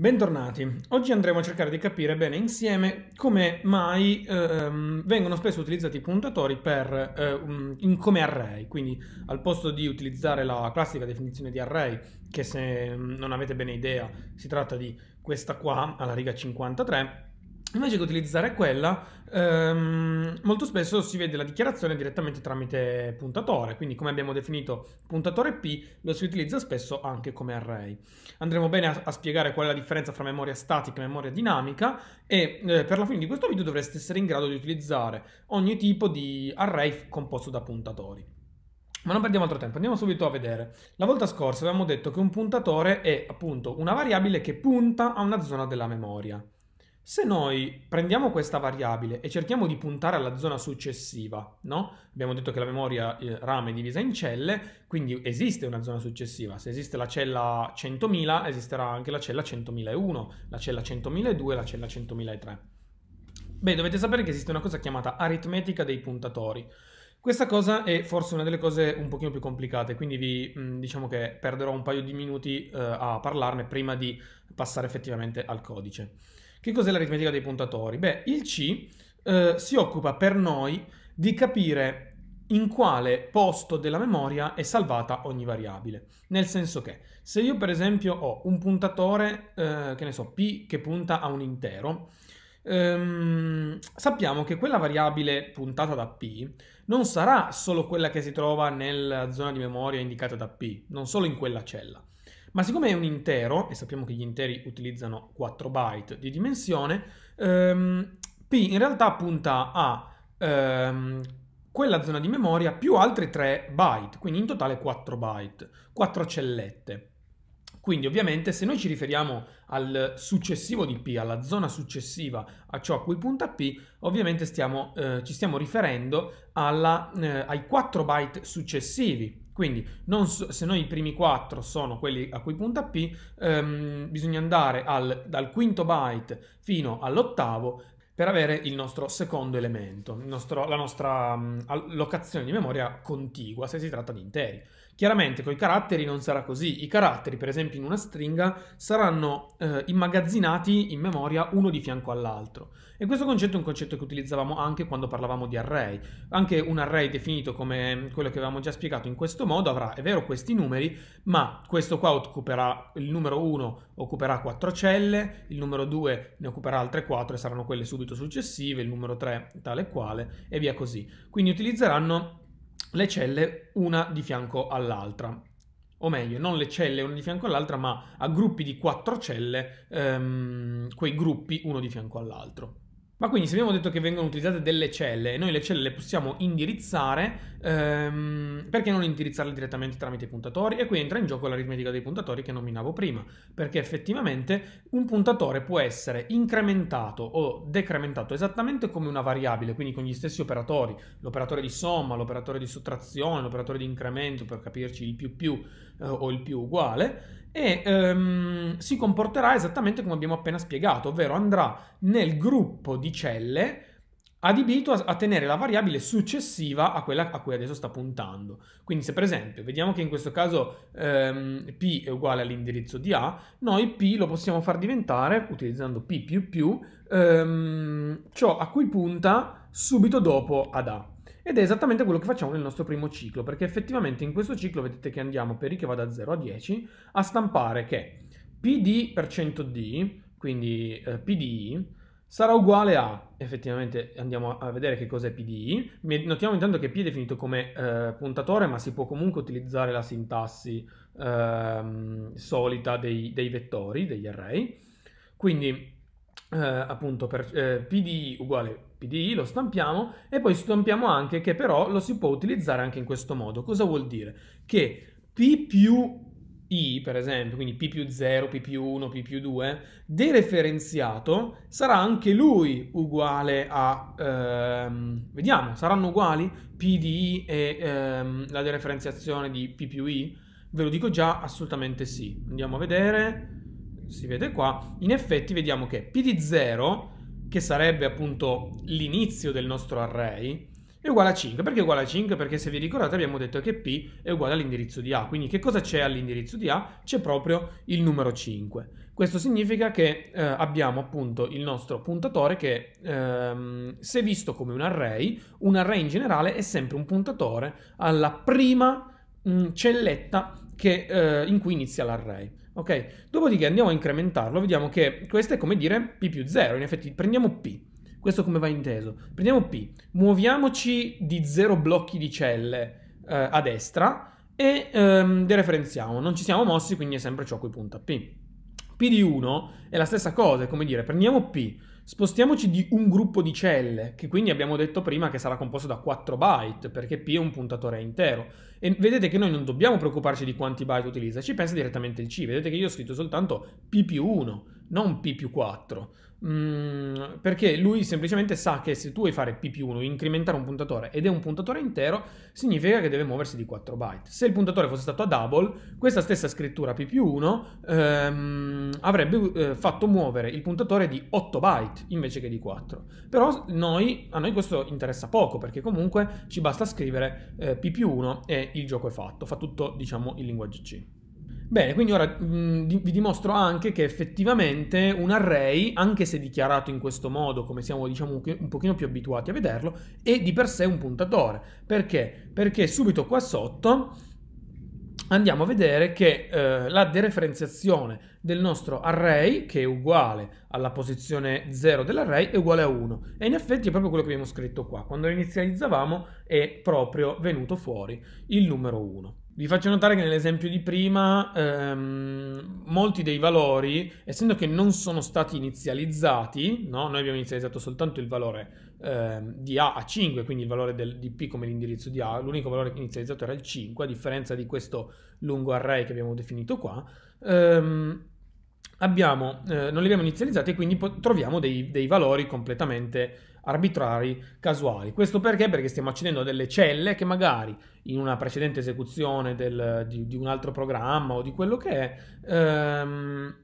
Bentornati, oggi andremo a cercare di capire bene insieme come mai ehm, vengono spesso utilizzati i puntatori per, eh, in, come array, quindi al posto di utilizzare la classica definizione di array, che se non avete bene idea si tratta di questa qua alla riga 53, Invece che utilizzare quella, ehm, molto spesso si vede la dichiarazione direttamente tramite puntatore, quindi come abbiamo definito puntatore P lo si utilizza spesso anche come array. Andremo bene a, a spiegare qual è la differenza tra memoria statica e memoria dinamica e eh, per la fine di questo video dovreste essere in grado di utilizzare ogni tipo di array composto da puntatori. Ma non perdiamo altro tempo, andiamo subito a vedere. La volta scorsa avevamo detto che un puntatore è appunto una variabile che punta a una zona della memoria. Se noi prendiamo questa variabile e cerchiamo di puntare alla zona successiva, no? abbiamo detto che la memoria eh, RAM è divisa in celle, quindi esiste una zona successiva. Se esiste la cella 100.000, esisterà anche la cella 100.001, la cella 100.002 la cella 100.003. Beh, dovete sapere che esiste una cosa chiamata aritmetica dei puntatori. Questa cosa è forse una delle cose un pochino più complicate, quindi vi mm, diciamo che perderò un paio di minuti eh, a parlarne prima di passare effettivamente al codice. Che cos'è l'aritmetica dei puntatori? Beh, il C eh, si occupa per noi di capire in quale posto della memoria è salvata ogni variabile. Nel senso che se io per esempio ho un puntatore, eh, che ne so, p che punta a un intero, ehm, sappiamo che quella variabile puntata da p non sarà solo quella che si trova nella zona di memoria indicata da p, non solo in quella cella, ma siccome è un intero, e sappiamo che gli interi utilizzano 4 byte di dimensione, ehm, P in realtà punta a ehm, quella zona di memoria più altri 3 byte, quindi in totale 4 byte, 4 cellette. Quindi ovviamente se noi ci riferiamo al successivo di P, alla zona successiva a ciò a cui punta P, ovviamente stiamo, eh, ci stiamo riferendo alla, eh, ai 4 byte successivi quindi so, se noi i primi 4 sono quelli a cui punta P, ehm, bisogna andare al, dal quinto byte fino all'ottavo per avere il nostro secondo elemento, nostro, la nostra um, mm, allocazione di memoria contigua se si tratta di interi. Chiaramente con i caratteri non sarà così, i caratteri per esempio in una stringa saranno eh, immagazzinati in memoria uno di fianco all'altro e questo concetto è un concetto che utilizzavamo anche quando parlavamo di array, anche un array definito come quello che avevamo già spiegato in questo modo avrà, è vero, questi numeri, ma questo qua occuperà, il numero 1 occuperà 4 celle, il numero 2 ne occuperà altre 4 e saranno quelle subito successive, il numero 3 tale quale e via così. Quindi utilizzeranno le celle una di fianco all'altra. O meglio, non le celle una di fianco all'altra, ma a gruppi di quattro celle, ehm, quei gruppi uno di fianco all'altro. Ma quindi se abbiamo detto che vengono utilizzate delle celle e noi le celle le possiamo indirizzare, ehm, perché non indirizzarle direttamente tramite i puntatori? E qui entra in gioco l'aritmetica dei puntatori che nominavo prima, perché effettivamente un puntatore può essere incrementato o decrementato esattamente come una variabile, quindi con gli stessi operatori, l'operatore di somma, l'operatore di sottrazione, l'operatore di incremento, per capirci il più più eh, o il più uguale, e ehm, si comporterà esattamente come abbiamo appena spiegato, ovvero andrà nel gruppo di celle adibito a, a tenere la variabile successiva a quella a cui adesso sta puntando. Quindi se per esempio vediamo che in questo caso ehm, p è uguale all'indirizzo di a, noi p lo possiamo far diventare, utilizzando p più più, ehm, ciò a cui punta subito dopo ad a. Ed è esattamente quello che facciamo nel nostro primo ciclo, perché effettivamente in questo ciclo vedete che andiamo per i che va da 0 a 10 a stampare che PD per 100D, quindi eh, PDI, sarà uguale a, effettivamente andiamo a vedere che cos'è PDI, notiamo intanto che P è definito come eh, puntatore, ma si può comunque utilizzare la sintassi eh, solita dei, dei vettori, degli array, quindi eh, appunto per eh, PDI uguale PDI, lo stampiamo e poi stampiamo anche che però lo si può utilizzare anche in questo modo. Cosa vuol dire? Che P più I, per esempio, quindi P più 0, P più 1, P più 2, dereferenziato sarà anche lui uguale a, ehm, vediamo, saranno uguali PDI e ehm, la dereferenziazione di P più I? Ve lo dico già, assolutamente sì. Andiamo a vedere si vede qua, in effetti vediamo che p di 0, che sarebbe appunto l'inizio del nostro array, è uguale a 5. Perché è uguale a 5? Perché se vi ricordate abbiamo detto che P è uguale all'indirizzo di A. Quindi che cosa c'è all'indirizzo di A? C'è proprio il numero 5. Questo significa che eh, abbiamo appunto il nostro puntatore che ehm, se visto come un array, un array in generale è sempre un puntatore alla prima mh, mm, celletta che, eh, in cui inizia l'array. Ok? Dopodiché andiamo a incrementarlo, vediamo che questo è come dire P più 0, in effetti prendiamo P, questo come va inteso? Prendiamo P, muoviamoci di 0 blocchi di celle eh, a destra e ehm, dereferenziamo, non ci siamo mossi quindi è sempre ciò a cui punta P. P di 1 è la stessa cosa, è come dire prendiamo P, Spostiamoci di un gruppo di celle, che quindi abbiamo detto prima che sarà composto da 4 byte, perché P è un puntatore intero. E vedete che noi non dobbiamo preoccuparci di quanti byte utilizza, ci pensa direttamente il C. Vedete che io ho scritto soltanto P più 1 non P più 4. Mm, perché lui semplicemente sa che se tu vuoi fare P più 1, incrementare un puntatore ed è un puntatore intero, significa che deve muoversi di 4 byte. Se il puntatore fosse stato a double, questa stessa scrittura P più 1 ehm, avrebbe eh, fatto muovere il puntatore di 8 byte invece che di 4. Però noi, a noi questo interessa poco perché comunque ci basta scrivere eh, P più 1 e il gioco è fatto, fa tutto diciamo il linguaggio C. Bene, quindi ora mh, mm, vi dimostro anche che effettivamente un array, anche se dichiarato in questo modo, come siamo diciamo un pochino più abituati a vederlo, è di per sé un puntatore. Perché? Perché subito qua sotto andiamo a vedere che eh, la dereferenziazione del nostro array, che è uguale alla posizione 0 dell'array, è uguale a 1. E in effetti è proprio quello che abbiamo scritto qua. Quando lo inizializzavamo è proprio venuto fuori il numero 1 vi faccio notare che nell'esempio di prima ehm, molti dei valori, essendo che non sono stati inizializzati, no? noi abbiamo inizializzato soltanto il valore ehm, di A a 5, quindi il valore del, di P come l'indirizzo di A, l'unico valore inizializzato era il 5, a differenza di questo lungo array che abbiamo definito qua, ehm, abbiamo, eh, non li abbiamo inizializzati e quindi troviamo dei, dei, valori completamente arbitrari, casuali. Questo perché? Perché stiamo accedendo a delle celle che magari in una precedente esecuzione del, di, di, un altro programma o di quello che è, ehm,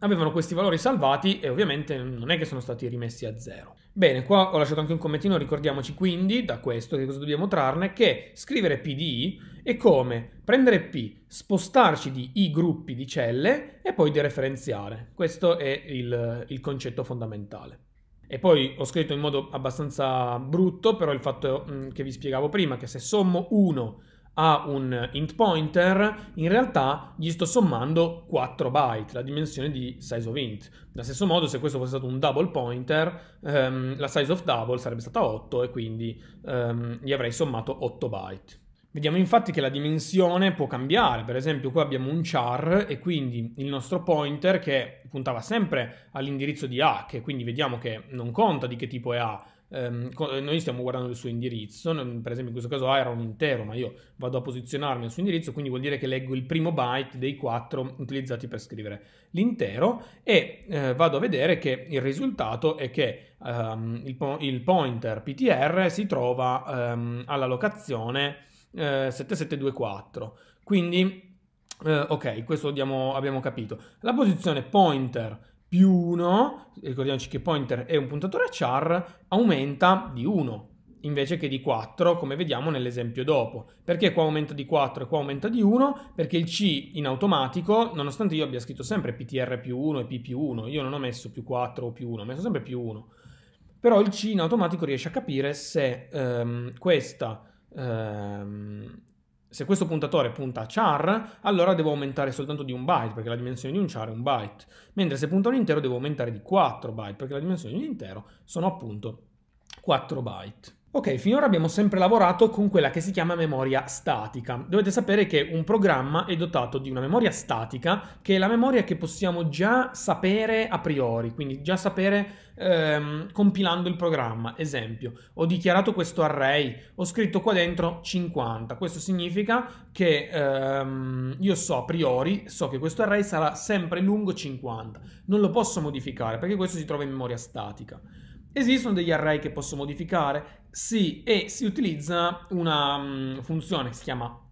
avevano questi valori salvati e ovviamente non è che sono stati rimessi a zero. Bene, qua ho lasciato anche un commentino, ricordiamoci quindi da questo che cosa dobbiamo trarne, che scrivere PDI è come prendere P, spostarci di I gruppi di celle e poi dereferenziare. Questo è il, il concetto fondamentale. E poi ho scritto in modo abbastanza brutto, però il fatto che vi spiegavo prima, che se sommo 1 a un int pointer, in realtà gli sto sommando 4 byte, la dimensione di size of int. Nello stesso modo, se questo fosse stato un double pointer, ehm, la size of double sarebbe stata 8 e quindi ehm, gli avrei sommato 8 byte. Vediamo infatti che la dimensione può cambiare, per esempio qua abbiamo un char e quindi il nostro pointer che puntava sempre all'indirizzo di A, che quindi vediamo che non conta di che tipo è A, Ehm, noi stiamo guardando il suo indirizzo, per esempio in questo caso A era un intero, ma io vado a posizionarmi al suo indirizzo, quindi vuol dire che leggo il primo byte dei quattro utilizzati per scrivere l'intero e eh, vado a vedere che il risultato è che ehm, il, po- il, pointer ptr si trova ehm, alla locazione eh, 7724. Quindi, eh, ok, questo abbiamo, abbiamo capito. La posizione pointer più 1, ricordiamoci che pointer è un puntatore a char, aumenta di 1 invece che di 4 come vediamo nell'esempio dopo. Perché qua aumenta di 4 e qua aumenta di 1? Perché il C in automatico, nonostante io abbia scritto sempre PTR più 1 e P più 1, io non ho messo più 4 o più 1, ho messo sempre più 1. Però il C in automatico riesce a capire se um, questa... Um, se questo puntatore punta a char, allora devo aumentare soltanto di un byte, perché la dimensione di un char è un byte. Mentre se punta un intero devo aumentare di 4 byte, perché la dimensione di un intero sono appunto 4 byte. Ok, finora abbiamo sempre lavorato con quella che si chiama memoria statica. Dovete sapere che un programma è dotato di una memoria statica, che è la memoria che possiamo già sapere a priori, quindi già sapere ehm, compilando il programma. Esempio, ho dichiarato questo array, ho scritto qua dentro 50. Questo significa che ehm, io so a priori, so che questo array sarà sempre lungo 50. Non lo posso modificare perché questo si trova in memoria statica. Esistono degli array che posso modificare, sì, e si utilizza una mm, funzione che si chiama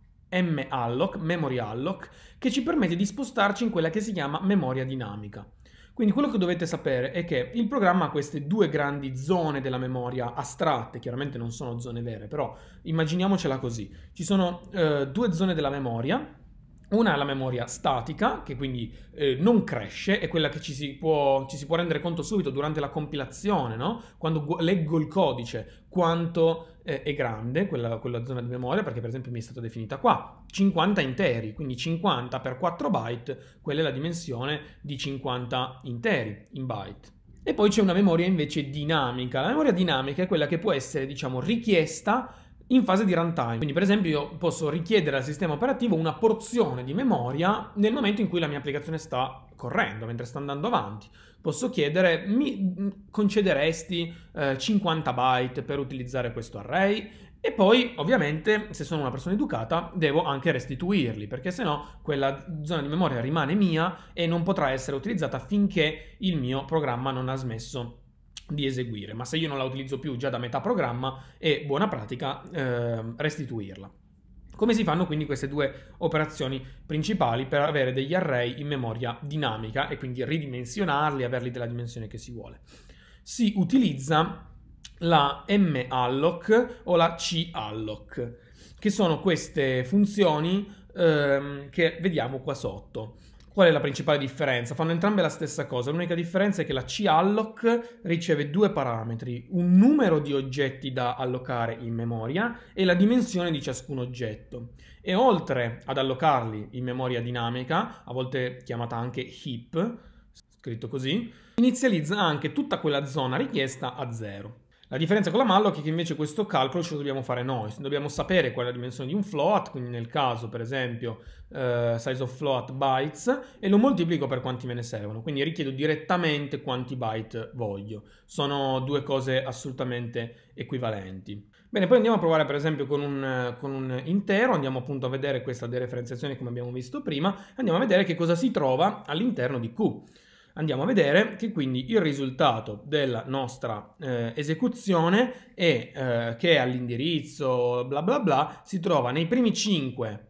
malloc, memory alloc, che ci permette di spostarci in quella che si chiama memoria dinamica. Quindi quello che dovete sapere è che il programma ha queste due grandi zone della memoria astratte, chiaramente non sono zone vere, però immaginiamocela così. Ci sono eh, due zone della memoria una è la memoria statica, che quindi eh, non cresce, è quella che ci si, può, ci si, può, rendere conto subito durante la compilazione, no? quando gu- leggo il codice, quanto eh, è grande quella, quella, zona di memoria, perché per esempio mi è stata definita qua, 50 interi, quindi 50 per 4 byte, quella è la dimensione di 50 interi in byte. E poi c'è una memoria invece dinamica, la memoria dinamica è quella che può essere diciamo richiesta in fase di runtime. Quindi, per esempio, io posso richiedere al sistema operativo una porzione di memoria nel momento in cui la mia applicazione sta correndo, mentre sta andando avanti. Posso chiedere, mi mm, concederesti eh, 50 byte per utilizzare questo array? E poi, ovviamente, se sono una persona educata, devo anche restituirli, perché sennò quella zona di memoria rimane mia e non potrà essere utilizzata finché il mio programma non ha smesso di eseguire, ma se io non la utilizzo più già da metà programma è buona pratica eh, restituirla. Come si fanno quindi queste due operazioni principali per avere degli array in memoria dinamica e quindi ridimensionarli, averli della dimensione che si vuole? Si utilizza la malloc o la calloc, che sono queste funzioni ehm, che vediamo qua sotto. Qual è la principale differenza? Fanno entrambe la stessa cosa, l'unica differenza è che la C-alloc riceve due parametri, un numero di oggetti da allocare in memoria e la dimensione di ciascun oggetto. E oltre ad allocarli in memoria dinamica, a volte chiamata anche heap, scritto così, inizializza anche tutta quella zona richiesta a zero. La differenza con la malloc è che invece questo calcolo ce lo dobbiamo fare noi, dobbiamo sapere qual è la dimensione di un float, quindi nel caso per esempio eh, size of float bytes e lo moltiplico per quanti me ne servono, quindi richiedo direttamente quanti byte voglio. Sono due cose assolutamente equivalenti. Bene, poi andiamo a provare per esempio con un, con un intero, andiamo appunto a vedere questa dereferenziazione come abbiamo visto prima, andiamo a vedere che cosa si trova all'interno di Q andiamo a vedere che quindi il risultato della nostra eh, esecuzione è eh, che all'indirizzo bla bla bla si trova nei primi 5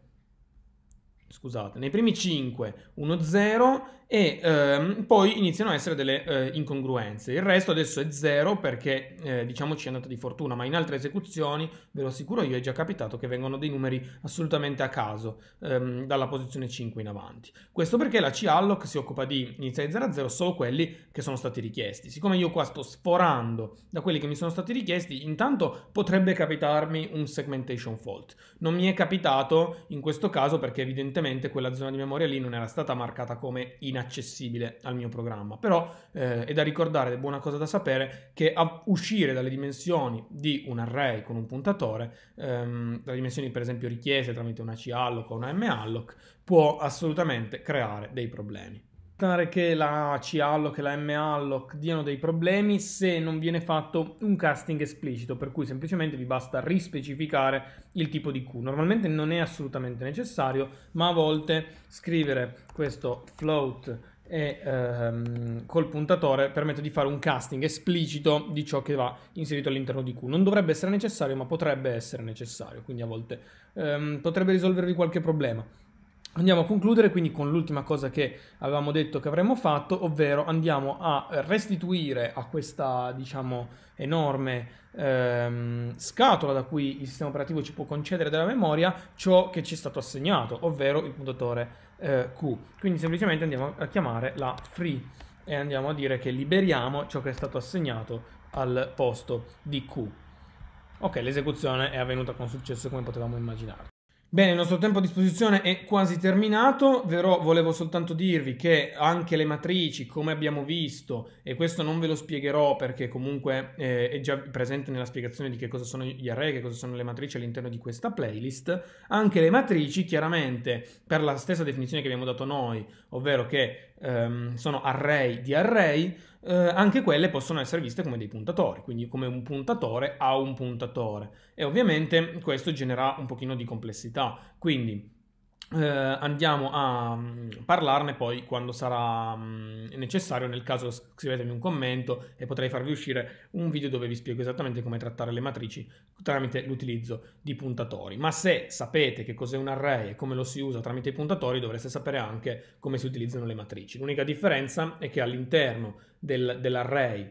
scusate, nei primi 5 1-0 e ehm, poi iniziano a essere delle eh, incongruenze. Il resto adesso è 0 perché eh, ci è andata di fortuna, ma in altre esecuzioni, ve lo assicuro io, è già capitato che vengono dei numeri assolutamente a caso ehm, dalla posizione 5 in avanti. Questo perché la C-Alloc si occupa di iniziare 0-0 a solo quelli che sono stati richiesti. Siccome io qua sto sforando da quelli che mi sono stati richiesti, intanto potrebbe capitarmi un segmentation fault. Non mi è capitato in questo caso perché evidentemente evidentemente quella zona di memoria lì non era stata marcata come inaccessibile al mio programma, però eh, è da ricordare, è buona cosa da sapere, che a uscire dalle dimensioni di un array con un puntatore, ehm, dalle dimensioni per esempio richieste tramite una C-alloc o una M-alloc, può assolutamente creare dei problemi che la C-Alloc e la M-Alloc diano dei problemi se non viene fatto un casting esplicito, per cui semplicemente vi basta rispecificare il tipo di Q. Normalmente non è assolutamente necessario, ma a volte scrivere questo float e ehm, col puntatore permette di fare un casting esplicito di ciò che va inserito all'interno di Q. Non dovrebbe essere necessario, ma potrebbe essere necessario, quindi a volte ehm, potrebbe risolvervi qualche problema. Andiamo a concludere quindi con l'ultima cosa che avevamo detto che avremmo fatto, ovvero andiamo a restituire a questa, diciamo, enorme ehm, scatola da cui il sistema operativo ci può concedere della memoria ciò che ci è stato assegnato, ovvero il puntatore eh, Q. Quindi semplicemente andiamo a chiamare la free e andiamo a dire che liberiamo ciò che è stato assegnato al posto di Q. Ok, l'esecuzione è avvenuta con successo come potevamo immaginare. Bene, il nostro tempo a disposizione è quasi terminato, però volevo soltanto dirvi che anche le matrici, come abbiamo visto, e questo non ve lo spiegherò perché comunque eh, è già presente nella spiegazione di che cosa sono gli array, che cosa sono le matrici all'interno di questa playlist, anche le matrici chiaramente per la stessa definizione che abbiamo dato noi, ovvero che ehm, sono array di array, eh, anche quelle possono essere viste come dei puntatori, quindi come un puntatore a un puntatore. E ovviamente questo genera un pochino di complessità. Quindi eh, andiamo a mm, parlarne poi quando sarà mm, necessario. Nel caso scrivetemi un commento e potrei farvi uscire un video dove vi spiego esattamente come trattare le matrici tramite l'utilizzo di puntatori. Ma se sapete che cos'è un array e come lo si usa tramite i puntatori, dovreste sapere anche come si utilizzano le matrici. L'unica differenza è che all'interno del, dell'array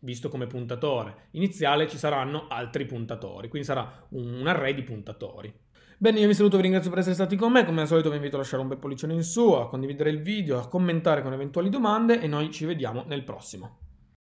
visto come puntatore iniziale ci saranno altri puntatori, quindi sarà un, un array di puntatori. Bene, io vi saluto, vi ringrazio per essere stati con me, come al solito vi invito a lasciare un bel pollicione in su, a condividere il video, a commentare con eventuali domande e noi ci vediamo nel prossimo.